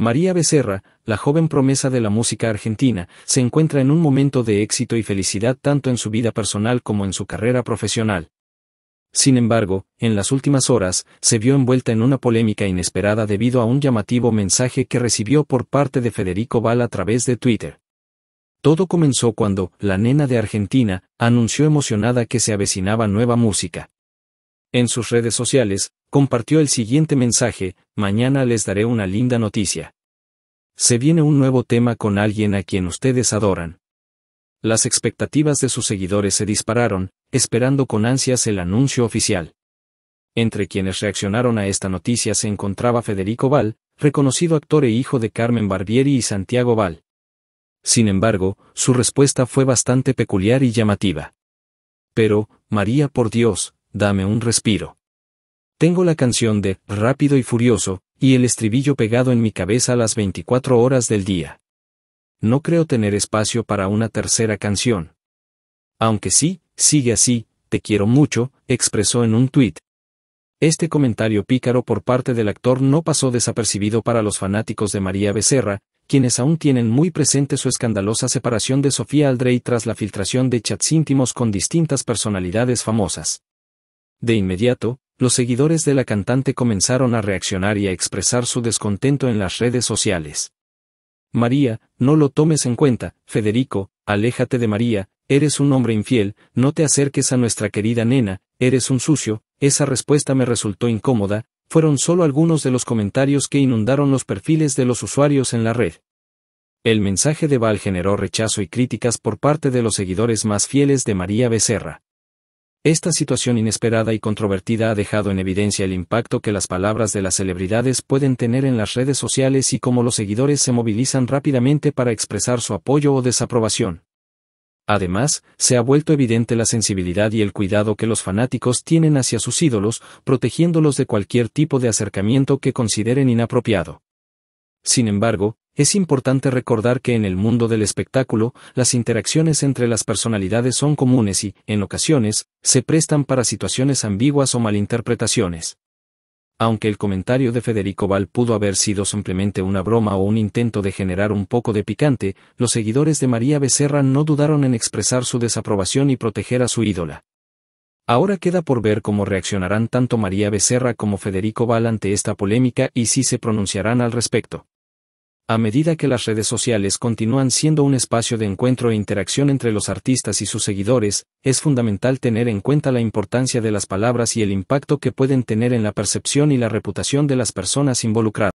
María Becerra, la joven promesa de la música argentina, se encuentra en un momento de éxito y felicidad tanto en su vida personal como en su carrera profesional. Sin embargo, en las últimas horas, se vio envuelta en una polémica inesperada debido a un llamativo mensaje que recibió por parte de Federico Val a través de Twitter. Todo comenzó cuando, la nena de Argentina, anunció emocionada que se avecinaba nueva música. En sus redes sociales, compartió el siguiente mensaje, mañana les daré una linda noticia. Se viene un nuevo tema con alguien a quien ustedes adoran. Las expectativas de sus seguidores se dispararon, esperando con ansias el anuncio oficial. Entre quienes reaccionaron a esta noticia se encontraba Federico Val, reconocido actor e hijo de Carmen Barbieri y Santiago Val. Sin embargo, su respuesta fue bastante peculiar y llamativa. Pero, María por Dios, dame un respiro. Tengo la canción de Rápido y Furioso, y el estribillo pegado en mi cabeza a las 24 horas del día. No creo tener espacio para una tercera canción. Aunque sí, sigue así, te quiero mucho, expresó en un tuit. Este comentario pícaro por parte del actor no pasó desapercibido para los fanáticos de María Becerra, quienes aún tienen muy presente su escandalosa separación de Sofía Aldrey tras la filtración de chats íntimos con distintas personalidades famosas. De inmediato, los seguidores de la cantante comenzaron a reaccionar y a expresar su descontento en las redes sociales. María, no lo tomes en cuenta, Federico, aléjate de María, eres un hombre infiel, no te acerques a nuestra querida nena, eres un sucio, esa respuesta me resultó incómoda, fueron solo algunos de los comentarios que inundaron los perfiles de los usuarios en la red. El mensaje de Val generó rechazo y críticas por parte de los seguidores más fieles de María Becerra. Esta situación inesperada y controvertida ha dejado en evidencia el impacto que las palabras de las celebridades pueden tener en las redes sociales y cómo los seguidores se movilizan rápidamente para expresar su apoyo o desaprobación. Además, se ha vuelto evidente la sensibilidad y el cuidado que los fanáticos tienen hacia sus ídolos, protegiéndolos de cualquier tipo de acercamiento que consideren inapropiado. Sin embargo, es importante recordar que en el mundo del espectáculo, las interacciones entre las personalidades son comunes y, en ocasiones, se prestan para situaciones ambiguas o malinterpretaciones. Aunque el comentario de Federico Val pudo haber sido simplemente una broma o un intento de generar un poco de picante, los seguidores de María Becerra no dudaron en expresar su desaprobación y proteger a su ídola. Ahora queda por ver cómo reaccionarán tanto María Becerra como Federico Val ante esta polémica y si se pronunciarán al respecto. A medida que las redes sociales continúan siendo un espacio de encuentro e interacción entre los artistas y sus seguidores, es fundamental tener en cuenta la importancia de las palabras y el impacto que pueden tener en la percepción y la reputación de las personas involucradas.